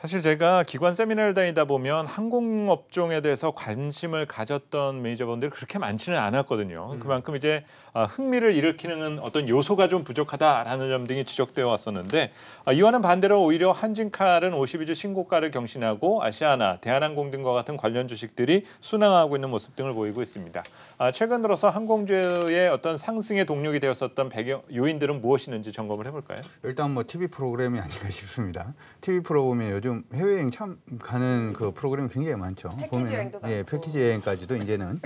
사실 제가 기관 세미나를 다니다 보면 항공업종에 대해서 관심을 가졌던 매니저분들이 그렇게 많지는 않았거든요. 음. 그만큼 이제 아, 흥미를 일으키는 어떤 요소가 좀 부족하다라는 점 등이 지적되어 왔었는데 아, 이와는 반대로 오히려 한진칼은 52주 신고가를 경신하고 아시아나, 대한항공 등과 같은 관련 주식들이 순항하고 있는 모습 등을 보이고 있습니다. 아, 최근 들어서 항공주의 어떤 상승의 동력이 되었었던 배경 요인들은 무엇이는지 있 점검을 해볼까요? 일단 뭐 TV 프로그램이 아닌가 싶습니다. TV 프로그램이 요즘 지금 해외여행 참 가는 그 프로그램이 굉장히 많죠. 패키지 보면, 여행도 예, 많고. 예, 패키지 여행까지도 이제는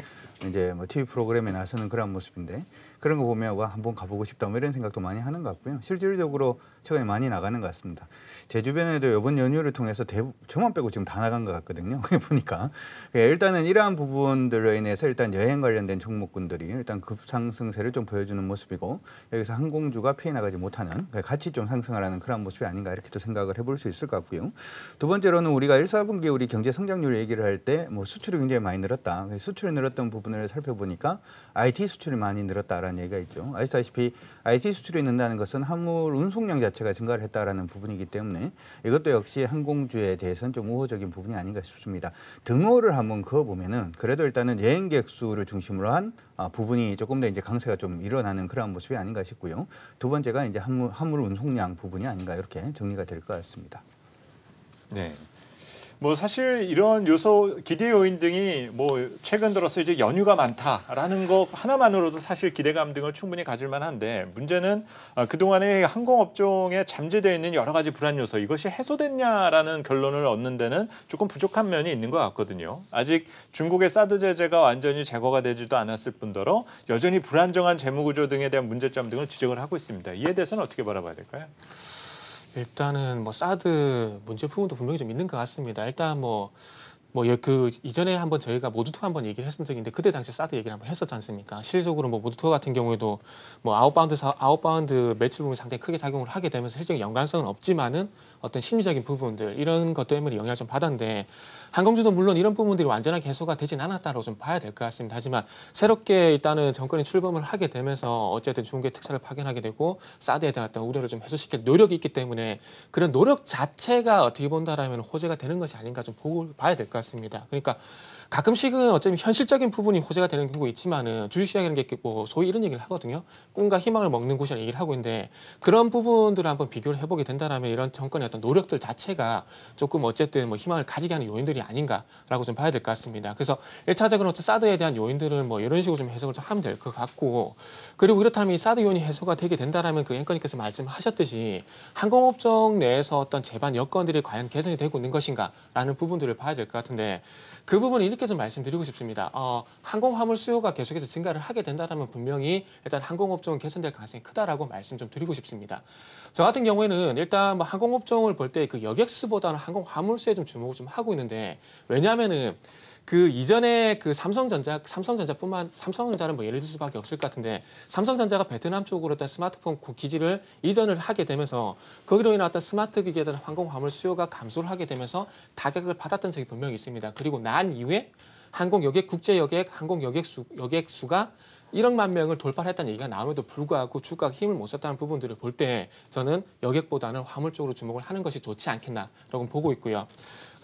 이제 뭐 TV 프로그램에 나서는 그런 모습인데 그런 거 보면 와 한번 가보고 싶다 뭐 이런 생각도 많이 하는 것 같고요. 실질적으로 최근에 많이 나가는 것 같습니다. 제 주변에도 이번 연휴를 통해서 대부, 저만 빼고 지금 다 나간 것 같거든요. 보니까 예, 일단은 이러한 부분들로 인해서 일단 여행 관련된 종목군들이 일단 급상승세를 좀 보여주는 모습이고 여기서 항공주가 피해 나가지 못하는 그러니까 같이 좀 상승하라는 그런 모습이 아닌가 이렇게 도 생각을 해볼 수 있을 것 같고요. 두 번째로는 우리가 1, 4분기 우리 경제 성장률 얘기를 할 때 뭐 수출이 굉장히 많이 늘었다. 수출이 늘었던 부분을 살펴보니까 IT 수출이 많이 늘었다라는 있다는 얘기가 있죠. 아시다시피 IT 수출이 는다는 것은 화물 운송량 자체가 증가를 했다라는 부분이기 때문에 이것도 역시 항공주에 대해서는 좀 우호적인 부분이 아닌가 싶습니다. 등호를 한번 그어보면은 그래도 일단은 여행객 수를 중심으로 한 아, 부분이 조금 더 이제 강세가 좀 일어나는 그러 모습이 아닌가 싶고요. 두 번째가 이제 화물, 화물 운송량 부분이 아닌가 이렇게 정리가 될 것 같습니다. 네. 뭐 사실 이런 요소 기대 요인 등이 뭐 최근 들어서 이제 연휴가 많다라는 거 하나만으로도 사실 기대감 등을 충분히 가질 만한데 문제는 아, 그동안에 항공업종에 잠재되어 있는 여러 가지 불안 요소 이것이 해소됐냐라는 결론을 얻는 데는 조금 부족한 면이 있는 것 같거든요. 아직 중국의 사드 제재가 완전히 제거가 되지도 않았을 뿐더러 여전히 불안정한 재무 구조 등에 대한 문제점 등을 지적을 하고 있습니다. 이에 대해서는 어떻게 바라봐야 될까요? 일단은 뭐 사드 문제품도 분명히 좀 있는 것 같습니다. 일단 뭐 뭐그 예, 이전에 한번 저희가 모두 투어 한번 얘기를 했던 적인데 그때 당시 사드 얘기를 한번 했었지 않습니까? 실질적으로 뭐 모두 투어 같은 경우에도 뭐 아웃바운드 사, 아웃바운드 매출 부분 상당히 크게 작용을 하게 되면서 실질적 인 연관성은 없지만은 어떤 심리적인 부분들 이런 것 때문에 영향을 좀 받았는데 항공주도 물론 이런 부분들이 완전하게 해소가 되진 않았다고 좀 봐야 될 것 같습니다. 하지만 새롭게 일단은 정권이 출범을 하게 되면서 어쨌든 중국의 특사를 파견하게 되고 사드에 대한 어떤 우려를 좀 해소시킬 노력이 있기 때문에 그런 노력 자체가 어떻게 본다라면 호재가 되는 것이 아닌가 좀 보고 봐야 될 것 같습니다. 않았습니다. 그러니까 가끔씩은 어쩌면 현실적인 부분이 호재가 되는 경우가 있지만은 주식시장이라는 게뭐 소위 이런 얘기를 하거든요. 꿈과 희망을 먹는 곳이라는 얘기를 하고 있는데 그런 부분들을 한번 비교를 해보게 된다면 이런 정권의 어떤 노력들 자체가 조금 어쨌든 뭐 희망을 가지게 하는 요인들이 아닌가라고 좀 봐야 될 것 같습니다. 그래서 일차적으로 어떤 사드에 대한 요인들은뭐 이런 식으로 좀 해석을 좀 하면 될 것 같고 그리고 그렇다면 이 사드 요인이 해소가 되게 된다면 그 앵커님께서 말씀하셨듯이 항공업종 내에서 어떤 제반 여건들이 과연 개선이 되고 있는 것인가라는 부분들을 봐야 될 것 같은데 그 부분이 이렇게 짧게 좀 말씀드리고 싶습니다. 어, 항공 화물 수요가 계속해서 증가를 하게 된다면 분명히 일단 항공업종은 개선될 가능성이 크다라고 말씀 좀 드리고 싶습니다. 저 같은 경우에는 일단 뭐 항공업종을 볼 때 그 여객수보다는 항공 화물수에 좀 주목을 좀 하고 있는데 왜냐하면은 그 이전에 그 삼성전자, 삼성전자뿐만 삼성전자는 뭐 예를 들 수밖에 없을 것 같은데 삼성전자가 베트남 쪽으로 다 스마트폰 기지를 이전을 하게 되면서 거기로 인한 어떤 스마트 기계에 대한 항공 화물 수요가 감소를 하게 되면서 타격을 받았던 적이 분명히 있습니다. 그리고 난 이후에 항공 여객 국제 여객 항공 여객 수 여객 수가 1억만 명을 돌파했다는 얘기가 나옴에도 불구하고 주가가 힘을 못 썼다는 부분들을 볼 때 저는 여객보다는 화물 쪽으로 주목을 하는 것이 좋지 않겠나라고 보고 있고요.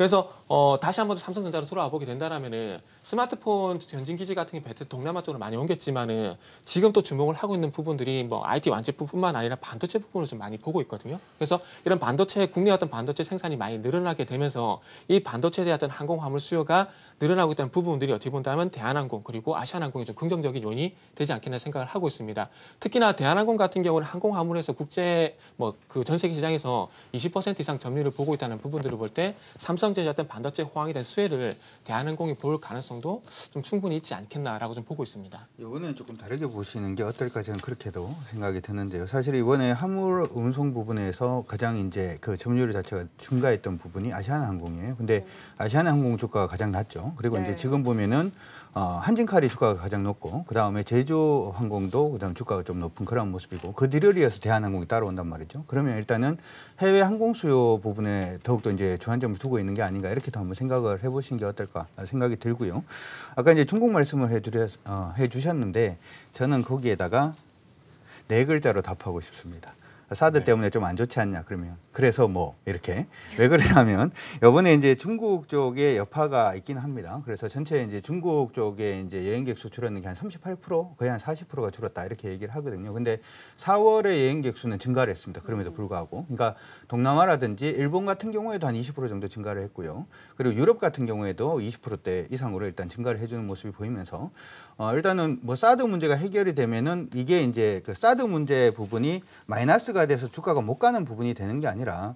그래서 어, 다시 한 번 삼성전자로 돌아와 보게 된다라면은 스마트폰 전진 기지 같은 게 베트 동남아 쪽으로 많이 옮겼지만은 지금 또 주목을 하고 있는 부분들이 뭐 IT 완제품뿐만 아니라 반도체 부분을 좀 많이 보고 있거든요. 그래서 이런 반도체 국내 어떤 반도체 생산이 많이 늘어나게 되면서 이 반도체에 대한 어떤 항공 화물 수요가 늘어나고 있다는 부분들이 어떻게 본다면 대한항공 그리고 아시아항공이좀 긍정적인 요인이 되지 않겠나 생각을 하고 있습니다. 특히나 대한항공 같은 경우는 항공 화물에서 국제 뭐 그 전 세계 시장에서 20% 이상 점유율을 보고 있다는 부분들을 볼 때 삼성 신용상제였던 반도체 호황이대 수혜를 대한항공이 볼 가능성도 좀 충분히 있지 않겠나라고 좀 보고 있습니다. 이번는 조금 다르게 보시는 게 어떨까 저는 그렇게도 생각이 드는데요. 사실 이번에 화물 운송 부분에서 가장 이제 그 점유율 자체가 증가했던 부분이 아시아나항공이에요. 근데 네. 아시아나항공 주가가 가장 낮죠. 그리고 네. 이제 지금 보면은 어, 한진칼이 주가가 가장 높고 그 다음에 제주항공도 그다음 주가가 좀 높은 그런 모습이고 그 뒤를 이어서 대한항공이 따라온단 말이죠. 그러면 일단은 해외 항공 수요 부분에 더욱더 이제 주안점을 두고 있는 게 아닌가 이렇게도 한번 생각을 해보신 게 어떨까 생각이 들고요. 아까 이제 중국 말씀을 해드려 어, 해주셨는데 저는 거기에다가 네 글자로 답하고 싶습니다. 사드 네. 때문에 좀 안 좋지 않냐 그러면 그래서 뭐 이렇게 왜 그러냐면 이번에 이제 중국 쪽에 여파가 있긴 합니다. 그래서 전체 이제 중국 쪽에 이제 여행객 수 줄었는 게한38% 거의 한 40%가 줄었다 이렇게 얘기를 하거든요. 근데 4월에 여행객 수는 증가를 했습니다. 그럼에도 불구하고 그러니까 동남아라든지 일본 같은 경우에도 한 20% 정도 증가를 했고요. 그리고 유럽 같은 경우에도 20%대 이상으로 일단 증가를 해주는 모습이 보이면서 어, 일단은 뭐 사드 문제가 해결이 되면은 이게 이제 그 사드 문제 부분이 마이너스가 돼서 주가가 못 가는 부분이 되는 게 아니라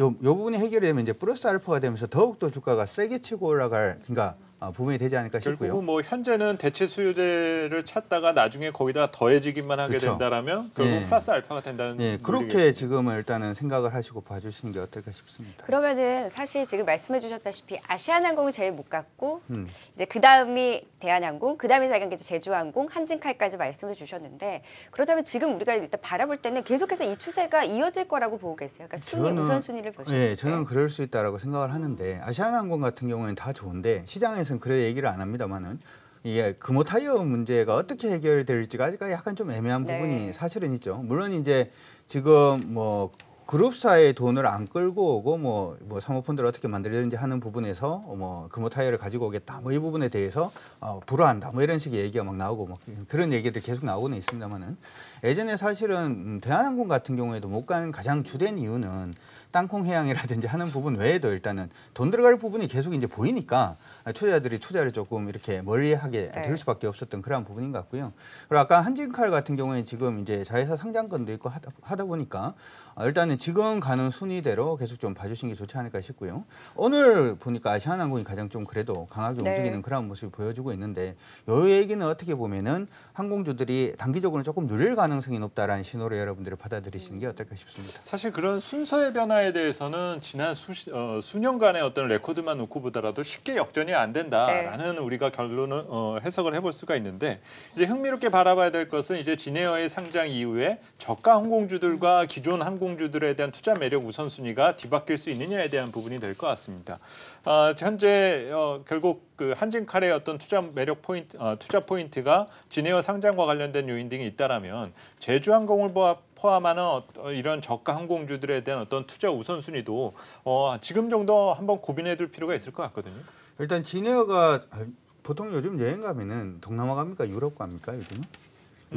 요, 요 부분이 해결이 되면 이제 플러스 알파가 되면서 더욱더 주가가 세게 치고 올라갈 그러니까 부분이 아, 되지 않을까 싶고요. 결국 뭐 현재는 대체 수요제를 찾다가 나중에 거기다 더해지기만 하게 그렇 된다라면 결국 네. 예. 플러스 알파가 된다는 네. 그렇게 지금 일단은 생각을 하시고 봐주시는 게 어떨까 싶습니다. 그러면은 사실 지금 말씀해주셨다시피 아시아항공은 제일 못 갔고 음. 이제 그 다음이 대한항공, 그 다음이 자기제주항공 한진칼까지 말씀을 주셨는데 그렇다면 지금 우리가 일단 바라볼 때는 계속해서 이 추세가 이어질 거라고 보고 계세요. 그러니까 순위 우선 순위를 보시면. 네, 예, 저는 그럴 수 있다라고 생각을 하는데 아시아항공 같은 경우에는 다 좋은데 시장에서 정부에서는 그래 얘기를 안 합니다만은 이게 금호 타이어 문제가 어떻게 해결될지가 아직까지 약간 좀 애매한 네. 부분이 사실은 있죠. 물론 이제 지금 뭐그룹사의 돈을 안 끌고 오고 뭐, 뭐 사모펀드를 어떻게 만들려는지 하는 부분에서 뭐 금호 타이어를 가지고 오겠다 뭐 이 부분에 대해서 어, 불화한다 뭐 이런 식의 얘기가 막 나오고 뭐 그런 얘기들 계속 나오고는 있습니다만은 예전에 사실은 음, 대한항공 같은 경우에도 못 간 가장 주된 이유는 땅콩 해양이라든지 하는 부분 외에도 일단은 돈 들어갈 부분이 계속 이제 보이니까 투자자들이 투자를 조금 이렇게 멀리하게 될 네. 수밖에 없었던 그런 부분인 것 같고요. 그리고 아까 한진칼 같은 경우에 지금 이제 자회사 상장권도 있고 하다, 하다 보니까 어, 일단은 지금 가는 순위대로 계속 좀 봐주신 게 좋지 않을까 싶고요. 오늘 보니까 아시아나항공이 가장 좀 그래도 강하게 네. 움직이는 그런 모습을 보여주고 있는데 요 얘기는 어떻게 보면은 항공주들이 단기적으로 조금 늘릴 가능성이 높다라는 신호를 여러분들이 받아들이시는 게 어떨까 싶습니다. 사실 그런 순서의 변화에 우크나에 대해서는 지난 수 어, 수년간의 어떤 레코드만 놓고 보더라도 쉽게 역전이 안 된다라는 네. 우리가 결론을 어, 해석을 해볼 수가 있는데 이제 흥미롭게 바라봐야 될 것은 이제 진에어의 상장 이후에 저가 항공주들과 기존 항공주들에 대한 투자 매력 우선순위가 뒤바뀔 수 있느냐에 대한 부분이 될 것 같습니다. 어, 현재 어, 결국 그 한진칼의 어떤 투자 매력 포인트, 어, 투자 포인트가 진에어 상장과 관련된 요인 등이 있다라면 제주항공을 보합 포함하는 이런 저가 항공주들에 대한 어떤 투자 우선순위도 어, 지금 정도 한번 고민해둘 필요가 있을 것 같거든요. 일단 진에어가 아, 보통 요즘 여행 가면은 동남아 갑니까 유럽 갑니까 요즘?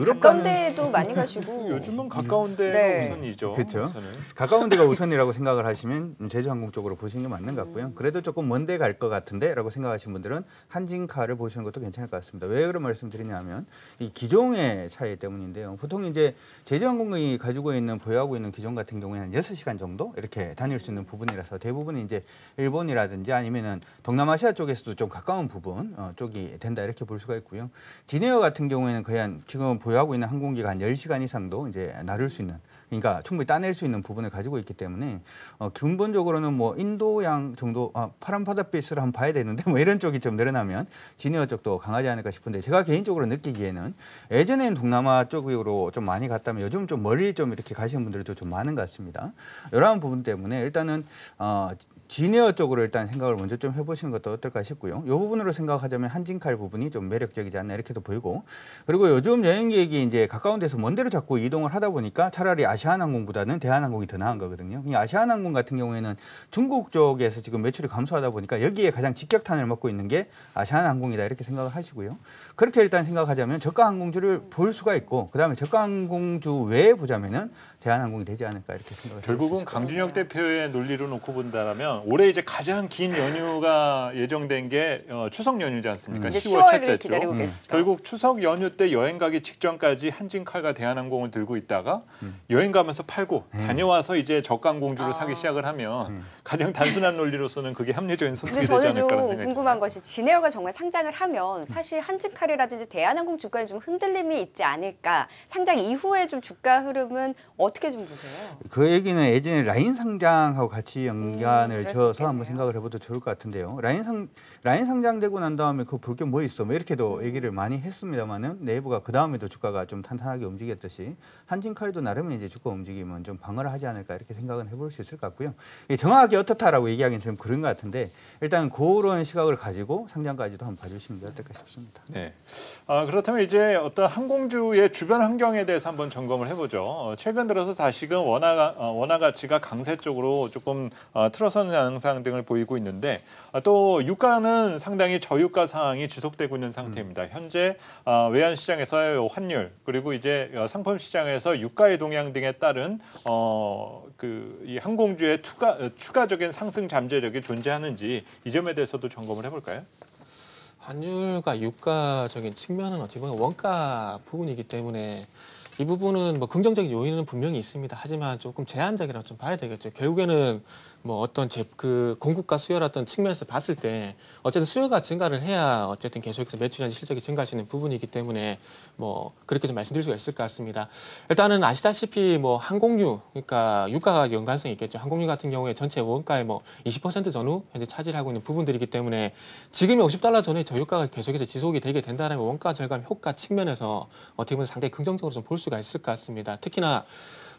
가까운데도 많이 가시고 요즘은 가까운데가 네. 우선이죠. 그렇죠. 가까운 데가 우선이라고 생각을 하시면 제주항공 쪽으로 보시는 게 맞는 것 같고요. 그래도 조금 먼 데 갈 것 같은데라고 생각하시는 분들은 한진카를 보시는 것도 괜찮을 것 같습니다. 왜 그런 말씀드리냐면 이 기종의 차이 때문인데요. 보통 이제 제주항공이 가지고 있는 보유하고 있는 기종 같은 경우에 한 여섯 시간 정도 이렇게 다닐 수 있는 부분이라서 대부분 이제 일본이라든지 아니면은 동남아시아 쪽에서도 좀 가까운 부분 어, 쪽이 된다 이렇게 볼 수가 있고요. 디네어 같은 경우에는 거의 한 지금 보유하고 있는 항공기가 한0시간 이상도 이제 나를 수 있는 그러니까 충분히 따낼 수 있는 부분을 가지고 있기 때문에 어, 근본적으로는 뭐 인도양 정도 아, 파란 바닷빛을 한번 봐야 되는데 뭐 이런 쪽이 좀 늘어나면 진니어 쪽도 강하지 않을까 싶은데 제가 개인적으로 느끼기에는 예전엔 동남아 쪽으로 좀 많이 갔다면 요즘 좀 멀리 좀 이렇게 가시는 분들도 좀 많은 것 같습니다. 이러한 부분 때문에 일단은 어, 지니어 쪽으로 일단 생각을 먼저 좀 해보시는 것도 어떨까 싶고요. 이 부분으로 생각하자면 한진칼 부분이 좀 매력적이지 않나 이렇게도 보이고 그리고 요즘 여행객이 이제 가까운 데서 먼 데로 자꾸 이동을 하다 보니까 차라리 아 아시아항공보다는 대한항공이 더 나은 거거든요. 그러니까 아시아항공 같은 경우에는 중국 쪽에서 지금 매출이 감소하다 보니까 여기에 가장 직격탄을 먹고 있는 게아시아항공이다 이렇게 생각을 하시고요. 그렇게 일단 생각하자면 저가 항공주를 볼 수가 있고 그다음에 저가 항공주 외에 보자면은 대한항공이 되지 않을까 이렇게 생각을 결국은 강준혁 대표의 논리로 놓고 본다면 올해 이제 가장 긴 연휴가 예정된 게 어, 추석 연휴지 않습니까? 음. 10월 첫째죠. 음. 결국 추석 연휴 때 여행 가기 직전까지 한진칼과 대한항공을 들고 있다가 음. 여행 가면서 팔고 음. 다녀와서 이제 저가항공주를 아. 사기 시작을 하면 음. 가장 단순한 논리로는 그게 합리적인 선택이 되지 않을까 생각이 니다 궁금한 것이 진에어가 정말 상장을 하면 사실 한진칼 역이라든지 대한항공 주가에 좀 흔들림이 있지 않을까. 상장 이후에 좀 주가 흐름은 어떻게 좀 보세요? 그 얘기는 예전에 라인 상장하고 같이 연관을 음, 줘서 한번 생각을 해봐도 좋을 것 같은데요. 라인 상 라인 상장되고 난 다음에 그볼게 뭐 있어? 뭐 이렇게도 얘기를 많이 했습니다만은 내부가 그 다음에도 주가가 좀 탄탄하게 움직였듯이 한진칼도 나름 이제 주가 움직임은 좀 방어를 하지 않을까 이렇게 생각은 해볼 수 있을 것 같고요. 정확하게 어떻다라고 얘기하기는 좀 그런 것 같은데 일단 그런 시각을 가지고 상장까지도 한번 봐주시면 어떨까 싶습니다. 네. 아, 그렇다면 이제 어떤 항공주의 주변 환경에 대해서 한번 점검을 해보죠. 어, 최근 들어서 다시금 원화, 어, 원화 가치가 강세 쪽으로 조금 어, 틀어서는 양상 등을 보이고 있는데 아, 또 유가는 상당히 저유가 상황이 지속되고 있는 상태입니다. 음. 현재 어, 외환 시장에서의 환율 그리고 이제 어, 상품 시장에서 유가의 동향 등에 따른 어, 그 이 항공주의 투가, 어, 추가적인 상승 잠재력이 존재하는지 이 점에 대해서도 점검을 해볼까요? 환율과 유가적인 측면은 어찌 보면 원가 부분이기 때문에 이 부분은 뭐 긍정적인 요인은 분명히 있습니다. 하지만 조금 제한적이라고 좀 봐야 되겠죠. 결국에는 뭐 어떤 제, 그 공급과 수요를 어떤 측면에서 봤을 때 어쨌든 수요가 증가를 해야 어쨌든 계속해서 매출이나 실적이 증가할 수 있는 부분이기 때문에 뭐 그렇게 좀 말씀드릴 수가 있을 것 같습니다. 일단은 아시다시피 뭐 항공유 그러니까 유가가 연관성이 있겠죠. 항공유 같은 경우에 전체 원가의 뭐 20% 전후 현재 차지하고 있는 부분들이기 때문에 지금이 50달러 전에 저유가가 계속해서 지속이 되게 된다면 뭐 원가 절감 효과 측면에서 어떻게 보면 상당히 긍정적으로 좀 볼 수가 있을 것 같습니다. 특히나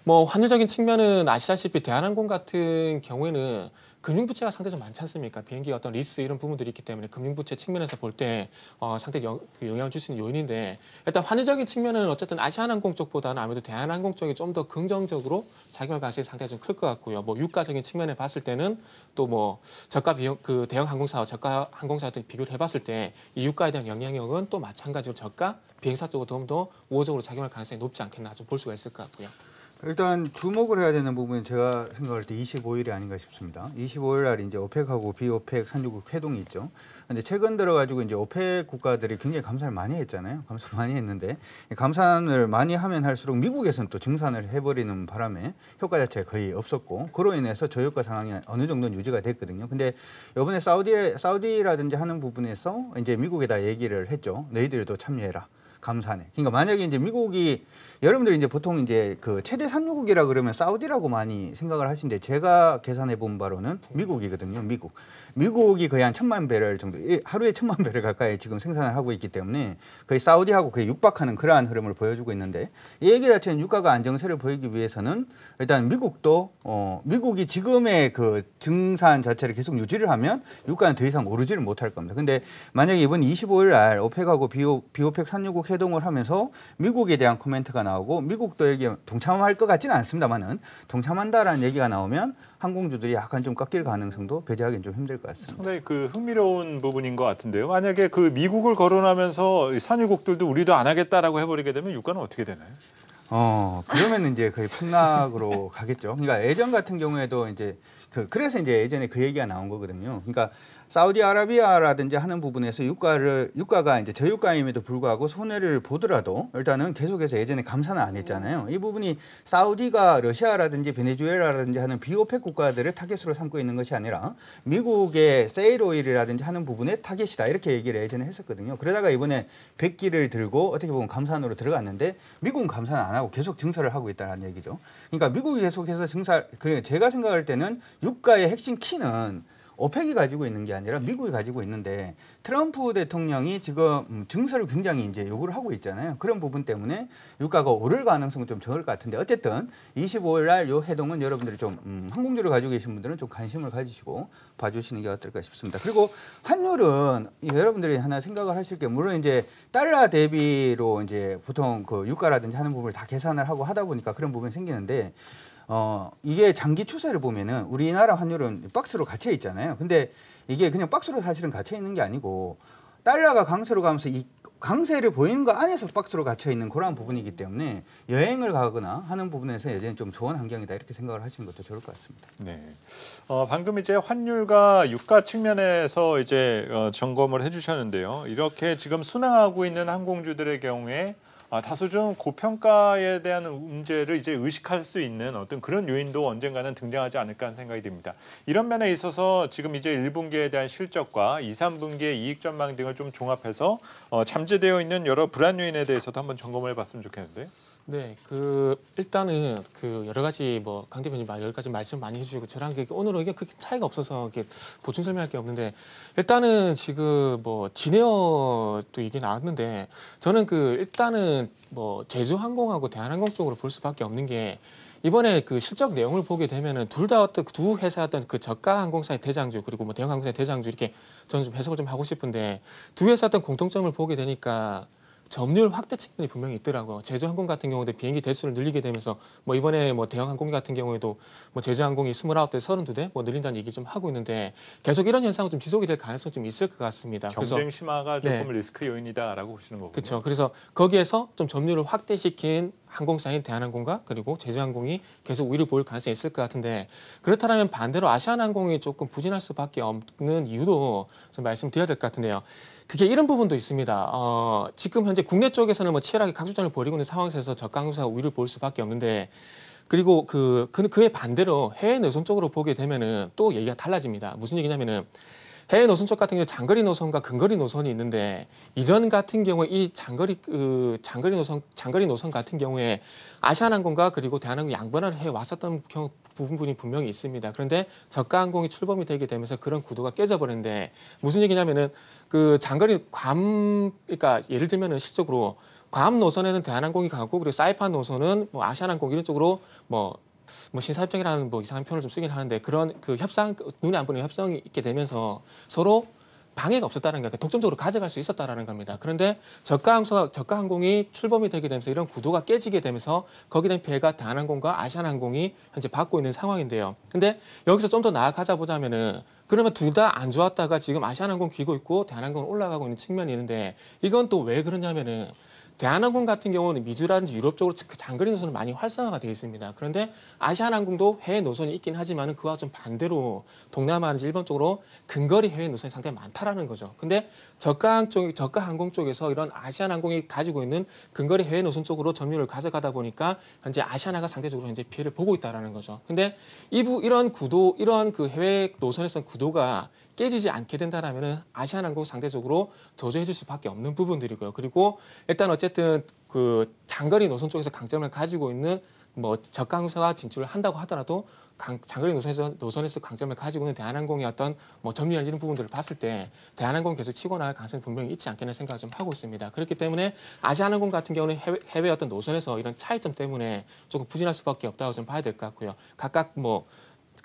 뭐 환율적인 측면은 아시다시피 대한항공 같은 경우에는 금융부채가 상당히 좀 많지 않습니까? 비행기 어떤 리스 이런 부분들이 있기 때문에 금융부채 측면에서 볼 때 어, 상당히 영, 그 영향을 줄 수 있는 요인인데 일단 환율적인 측면은 어쨌든 아시아항공 쪽보다는 아무래도 대한항공 쪽이 좀 더 긍정적으로 작용할 가능성이 상당히 좀 클 것 같고요. 뭐 유가적인 측면에 봤을 때는 또뭐 저가 비용 그 대형 항공사와 저가 항공사 등 비교를 해봤을 때 이 유가에 대한 영향력은 또 마찬가지로 저가 비행사 쪽으로 좀더 우호적으로 작용할 가능성이 높지 않겠나 좀 볼 수가 있을 것 같고요. 일단 주목을 해야 되는 부분은 제가 생각할 때 25일이 아닌가 싶습니다. 25일 날 이제 오펙하고 비오펙 산유국 회동이 있죠. 근데 최근 들어가지고 이제 오펙 국가들이 굉장히 감사를 많이 했잖아요. 감사 많이 했는데 감산을 많이 하면 할수록 미국에서는 또 증산을 해버리는 바람에 효과 자체가 거의 없었고 그로 인해서 저유가 상황이 어느 정도는 유지가 됐거든요. 근데 이번에 사우디 사우디라든지 하는 부분에서 이제 미국에다 얘기를 했죠. 너희들도 참여해라. 감산해. 그러니까 만약에 이제 미국이 여러분들이 이제 보통 이제 그 최대 산유국이라 그러면 사우디라고 많이 생각을 하시는데 제가 계산해 본 바로는 미국이거든요. 미국. 미국이 거의 한 천만 배럴 정도, 예, 하루에 천만 배럴 가까이 지금 생산을 하고 있기 때문에 거의 사우디하고 거의 육박하는 그러한 흐름을 보여주고 있는데 이 얘기 자체는 유가가 안정세를 보이기 위해서는 일단 미국도 어, 미국이 지금의 그 증산 자체를 계속 유지를 하면 유가는 더 이상 오르지를 못할 겁니다. 근데 만약에 이번 25일 날 오펙하고 비오, 비오펙 산유국 남북 회동을 하면서 미국에 대한 코멘트가 나오고 미국도 여기 동참할 것 같지는 않습니다만은 동참한다라는 얘기가 나오면 항공주들이 약간 좀 깎일 가능성도 배제하기는 좀 힘들 것 같습니다. 상당히 그 흥미로운 부분인 것 같은데요. 만약에 그 미국을 거론하면서 산유국들도 우리도 안 하겠다라고 해버리게 되면 유가는 어떻게 되나요? 어 그러면 이제 거의 폭락으로 가겠죠. 그러니까 예전 같은 경우에도 이제 그 그래서 이제 예전에 그 얘기가 나온 거거든요. 그러니까 사우디아라비아라든지 하는 부분에서 유가를 유가가 이제 저유가임에도 불구하고 손해를 보더라도 일단은 계속해서 예전에 감사는 안 했잖아요. 이 부분이 사우디가 러시아라든지 베네수엘라라든지 하는 비오펙 국가들을 타겟으로 삼고 있는 것이 아니라 미국의 세일오일이라든지 하는 부분에 타겟이다 이렇게 얘기를 예전에 했었거든요. 그러다가 이번에 백기를 들고 어떻게 보면 감산으로 들어갔는데 미국은 감산 안 하고 계속 증설을 하고 있다는 얘기죠. 그러니까 미국이 계속해서 증설 그 제가 생각할 때는 유가의 핵심 키는 오펙이 가지고 있는 게 아니라 미국이 가지고 있는데 트럼프 대통령이 지금 음, 증설을 굉장히 이제 요구를 하고 있잖아요. 그런 부분 때문에 유가가 오를 가능성은 좀 적을 것 같은데 어쨌든 25일 날 요 해동은 여러분들이 좀 음, 항공주를 가지고 계신 분들은 좀 관심을 가지시고 봐주시는 게 어떨까 싶습니다. 그리고 환율은 여러분들이 하나 생각을 하실 게 물론 이제 달러 대비로 이제 보통 그 유가라든지 하는 부분을 다 계산을 하고 하다 보니까 그런 부분이 생기는데 어 이게 장기 추세를 보면은 우리나라 환율은 박스로 갇혀 있잖아요. 근데 이게 그냥 박스로 사실은 갇혀 있는 게 아니고 달러가 강세로 가면서 이 강세를 보이는 거 안에서 박스로 갇혀 있는 그런 부분이기 때문에 여행을 가거나 하는 부분에서 여전히 좀 좋은 환경이다 이렇게 생각을 하시는 것도 좋을 것 같습니다. 네, 어, 방금 이제 환율과 유가 측면에서 이제 어, 점검을 해주셨는데요. 이렇게 지금 순항하고 있는 항공주들의 경우에 아, 다소 좀 고평가에 대한 문제를 이제 의식할 수 있는 어떤 그런 요인도 언젠가는 등장하지 않을까 하는 생각이 듭니다. 이런 면에 있어서 지금 이제 1분기에 대한 실적과 2, 3분기의 이익 전망 등을 좀 종합해서 어, 잠재되어 있는 여러 불안 요인에 대해서도 한번 점검을 해봤으면 좋겠는데요. 네, 그 일단은 그 여러 가지 뭐 강 대표님 여러 가지 말씀 많이 해주시고 저랑 오늘은 이게 크게 차이가 없어서 이게 렇 보충 설명할 게 없는데 일단은 지금 뭐 진에어도 이게 나왔는데 저는 그 일단은 뭐 제주항공하고 대한항공 쪽으로 볼 수밖에 없는 게 이번에 그 실적 내용을 보게 되면은 둘 다 어떤 두회사 어떤 그 저가 항공사의 대장주 그리고 뭐 대형 항공사의 대장주 이렇게 저는 좀 해석을 좀 하고 싶은데 두 회사 어떤 공통점을 보게 되니까 점유율 확대 측면이 분명히 있더라고요. 제주항공 같은 경우도 비행기 대수를 늘리게 되면서 뭐 이번에 뭐 대형항공 같은 경우에도 뭐 제주항공이 29대 32대 뭐 늘린다는 얘기 좀 하고 있는데 계속 이런 현상은 좀 지속이 될 가능성 좀 있을 것 같습니다. 경쟁 그래서, 네. 조금 네. 리스크 요인이다라고 보시는 거군요. 그렇죠. 그래서 거기에서 좀 점유율을 확대시킨 항공사인 대한항공과 그리고 제주항공이 계속 우위를 보일 가능성이 있을 것 같은데 그렇다면 반대로 아시아나항공이 조금 부진할 수밖에 없는 이유도 좀 말씀드려야 될 것 같은데요. 그게 이런 부분도 있습니다. 어, 지금 현재 국내 쪽에서는 뭐 치열하게 각수전을 벌이고 있는 상황에서 저가 항공사 우위를 보일 수밖에 없는데 그리고 그, 그 그에 반대로 해외 내선 쪽으로 보게 되면은 또 얘기가 달라집니다. 무슨 얘기냐면은 해외 노선 쪽 같은 경우 장거리 노선과 근거리 노선이 있는데 이전 같은 경우에 이 장거리 그 장거리 노선 장거리 노선 같은 경우에 아시아나항공과 그리고 대한항공 양분을 해 왔었던 경우 부분이 분명히 있습니다. 그런데 저가항공이 출범이 되게 되면서 그런 구도가 깨져버리는데 무슨 얘기냐면은 그 장거리 괌 그러니까 예를 들면은 실적으로 괌 노선에는 대한항공이 가고 그리고 사이판 노선은 뭐 아시아나항공 이런 쪽으로 뭐뭐 신사협정이라는 뭐 이상한 표현을 좀 쓰긴 하는데 그런 그 협상 눈에 안 보이는 협상이 있게 되면서 서로 방해가 없었다는 게 그러니까 독점적으로 가져갈 수 있었다라는 겁니다. 그런데 저가 항공 저가 항공이 출범이 되게 되면서 이런 구도가 깨지게 되면서 거기에 대한 피해가 대한항공과 아시아항공이 현재 받고 있는 상황인데요. 근데 여기서 좀 더 나아가자 보자면은 그러면 둘 다 안 좋았다가 지금 아시아항공 기고 있고 대한항공 올라가고 있는 측면이 있는데 이건 또 왜 그러냐면은 대한항공 같은 경우는 미주라든지 유럽 쪽으로 그 장거리 노선을 많이 활성화가 되어 있습니다. 그런데 아시아항공도 해외 노선이 있긴 하지만 그와 좀 반대로 동남아라든지 일본 쪽으로 근거리 해외 노선이 상당히 많다라는 거죠. 근데 저가 쪽, 저가 항공 쪽에서 이런 아시아항공이 가지고 있는 근거리 해외 노선 쪽으로 점유율을 가져가다 보니까 현재 아시아나가 상대적으로 현재 피해를 보고 있다라는 거죠. 근데 이부 이런 구도, 이런 그 해외 노선에선 구도가 깨지지 않게 된다라면은 아시아남공 상대적으로 저조해질 수밖에 없는 부분들이고요. 그리고 일단 어쨌든 그 장거리 노선 쪽에서 강점을 가지고 있는 뭐적강서가 진출을 한다고 하더라도 강, 장거리 노선에서 노선에서 강점을 가지고 있는 대한항공의 어떤 뭐 점유율 이런 부분들을 봤을 때 대한항공 계속 치고 나갈 가능성이 분명히 있지 않겠는 생각을 좀 하고 있습니다. 그렇기 때문에 아시아항공 같은 경우는 해외, 해외 어떤 노선에서 이런 차이점 때문에 조금 부진할 수밖에 없다고 좀 봐야 될 것 같고요. 각각 뭐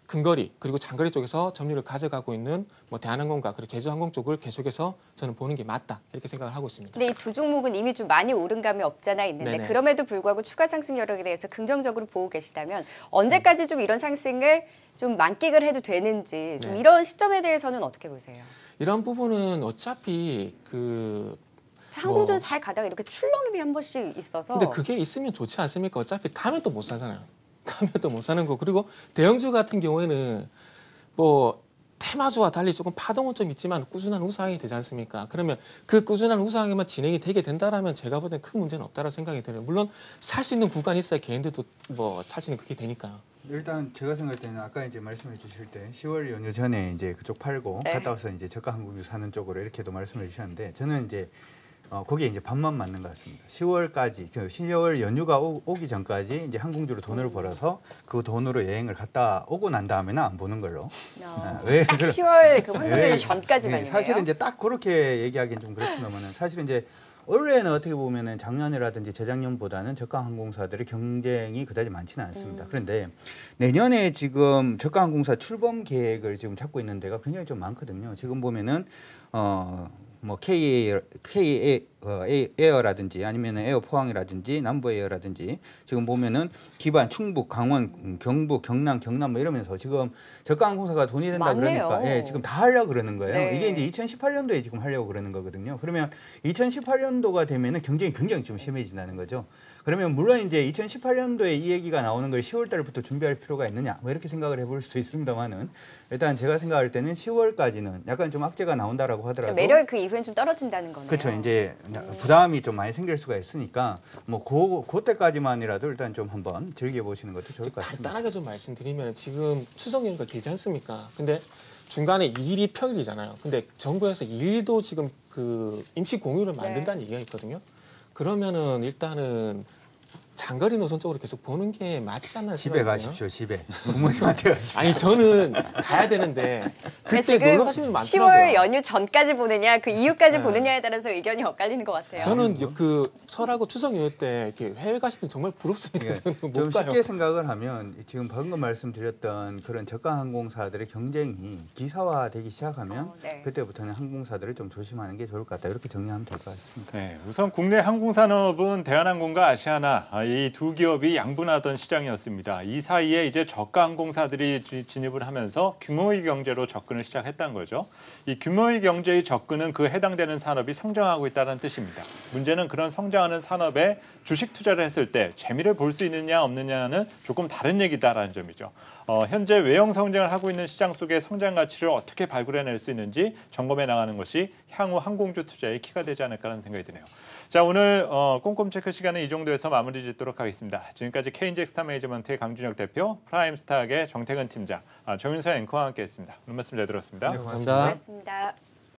근거리 그리고 장거리 쪽에서 점유를 가져가고 있는 뭐 대한항공과 그리고 제주항공 쪽을 계속해서 저는 보는 게 맞다 이렇게 생각을 하고 있습니다. 근데 이 두 종목은 이미 좀 많이 오른 감이 없잖아 있는데 네네. 그럼에도 불구하고 추가 상승 여력에 대해서 긍정적으로 보고 계시다면 언제까지 좀 이런 상승을 좀 만끽을 해도 되는지 좀 네. 이런 시점에 대해서는 어떻게 보세요? 이런 부분은 어차피 그 항공전 뭐... 잘 가다가 이렇게 출렁임이 한 번씩 있어서 근데 그게 있으면 좋지 않습니까? 어차피 가면 또 못 사잖아요. 가면 도못 사는 거. 그리고 대형주 같은 경우에는 뭐 테마주와 달리 조금 파동은 좀 있지만 꾸준한 우상이 되지 않습니까? 그러면 그 꾸준한 우상에만 진행이 되게 된다라면 제가 볼땐큰 문제는 없다라고 생각이 드어요 물론 살 수 있는 구간이 있어야 개인들도 뭐살수 있는 그게 되니까. 일단 제가 생각할 때는 아까 이제 말씀해 주실 때 10월 연휴 전에 이제 그쪽 팔고 네. 갔다 와서 이제 저가 항공유 사는 쪽으로 이렇게도 말씀해 주셨는데 저는 이제 어, 거기에 이제 반만 맞는 것 같습니다. 10월까지, 그 10월 연휴가 오, 기 전까지 이제 항공주로 돈을 벌어서 그 돈으로 여행을 갔다 오고 난 다음에는 안 보는 걸로. 어, 네. 딱 10월 그 황금연휴 전까지만 네, 예, 사실은 이제 딱 그렇게 얘기하기는 좀 그렇습니다만은 사실은 이제 올해는 어떻게 보면은 작년이라든지 재작년보다는 저가 항공사들의 경쟁이 그다지 많지는 않습니다. 음. 그런데 내년에 지금 저가 항공사 출범 계획을 지금 찾고 있는 데가 굉장히 좀 많거든요. 지금 보면은 어뭐 K A K A 어, 에어라든지 아니면 에어 포항이라든지 남부 에어라든지 지금 보면은 기반 충북, 강원, 음, 경북, 경남, 경남 뭐 이러면서 지금 저가 항공사가 돈이 된다 많네요. 그러니까 예, 지금 다 하려고 그러는 거예요. 네. 이게 이제 2018년도에 지금 하려고 그러는 거거든요. 그러면 2018년도가 되면은 경쟁이 굉장히 좀 심해진다는 거죠. 그러면 물론 이제 2018년도에 이 얘기가 나오는 걸 10월 달부터 준비할 필요가 있느냐 뭐 이렇게 생각을 해볼 수도 있습니다만은 일단 제가 생각할 때는 10월까지는 약간 좀 악재가 나온다라고 하더라도 매력그 이후엔 좀 떨어진다는 거네요. 그렇죠. 이제 부담이 좀 많이 생길 수가 있으니까 뭐 그, 그때까지만이라도 일단 좀 한번 즐겨보시는 것도 좋을 것 같습니다. 간단하게 좀 말씀드리면 지금 추석 연휴가 길지 않습니까? 근데 중간에 2일이 평일이잖아요. 근데 정부에서 2일도 지금 그 임시 공휴를 네. 만든다는 네. 얘기가 있거든요. 그러면은 일단은 장거리 노선 쪽으로 계속 보는 게 맞지 않나 집에 생각하 가십시오 집에 부모님한테 가십시오 아니 저는 가야 되는데 그때 놀러 가시는 분 많더라고요 10월 연휴 전까지 보느냐 그 이후까지 네. 보느냐에 따라서 의견이 엇갈리는 것 같아요 저는 그 설하고 추석 연휴 때 이렇게 해외 가시면 정말 부럽습니다 네. 저는 못좀 가요. 쉽게 생각을 하면 지금 방금 말씀드렸던 그런 저가 항공사들의 경쟁이 기사화되기 시작하면 어, 네. 그때부터는 항공사들을 좀 조심하는 게 좋을 것 같다 이렇게 정리하면 될 것 같습니다 네, 우선 국내 항공산업은 대한항공과 아시아나 어, 이두 기업이 양분하던 시장이었습니다. 이 사이에 이제 저가 항공사들이 진입을 하면서 규모의 경제로 접근을 시작했던 거죠. 이 규모의 경제의 접근은 그 해당되는 산업이 성장하고 있다는 뜻입니다. 문제는 그런 성장하는 산업에 주식 투자를 했을 때 재미를 볼 수 있느냐 없느냐는 조금 다른 얘기다라는 점이죠. 어, 현재 외형 성장을 하고 있는 시장 속의 성장 가치를 어떻게 발굴해낼 수 있는지 점검해 나가는 것이 향후 항공주 투자의 키가 되지 않을까라는 생각이 드네요. 자 오늘 어, 꼼꼼 체크 시간은 이 정도에서 마무리 짓도록 하겠습니다. 지금까지 KNG스타 매니지먼트의 강준혁 대표, 프라임스타학의 정태근 팀장, 아, 정윤서 앵커와 함께했습니다. 오늘 말씀 잘 들었습니다. 네, 고맙습니다. 고맙습니다. 고맙습니다.